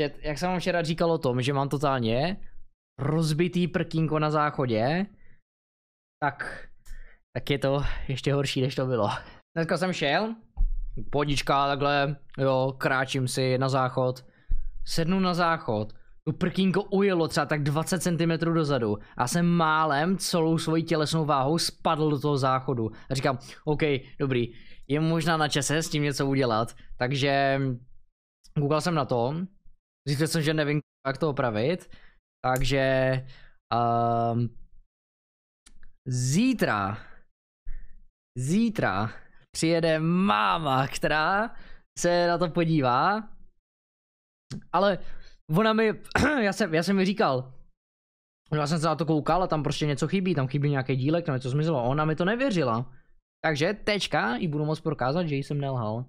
že, jak jsem vám včera říkal o tom, že mám totálně rozbitý prkínko na záchodě, tak, tak je to ještě horší, než to bylo. Dneska jsem šel, podička takhle, jo, kráčím si na záchod, sednu na záchod, tu prkínko ujelo třeba tak 20 cm dozadu a jsem málem celou svojí tělesnou váhou spadl do toho záchodu a říkám, OK, dobrý, je možná na čase s tím něco udělat, takže koukal jsem na to, Zjistil jsem, že nevím, jak to opravit. Takže um, zítra, zítra přijede máma, která se na to podívá. Ale ona mi, já jsem, já jsem mi říkal, no, já jsem se na to koukal a tam prostě něco chybí, tam chybí nějaký dílek, tam něco zmizelo, ona mi to nevěřila. Takže tečka, i budu moc prokázat, že jsem nelhal.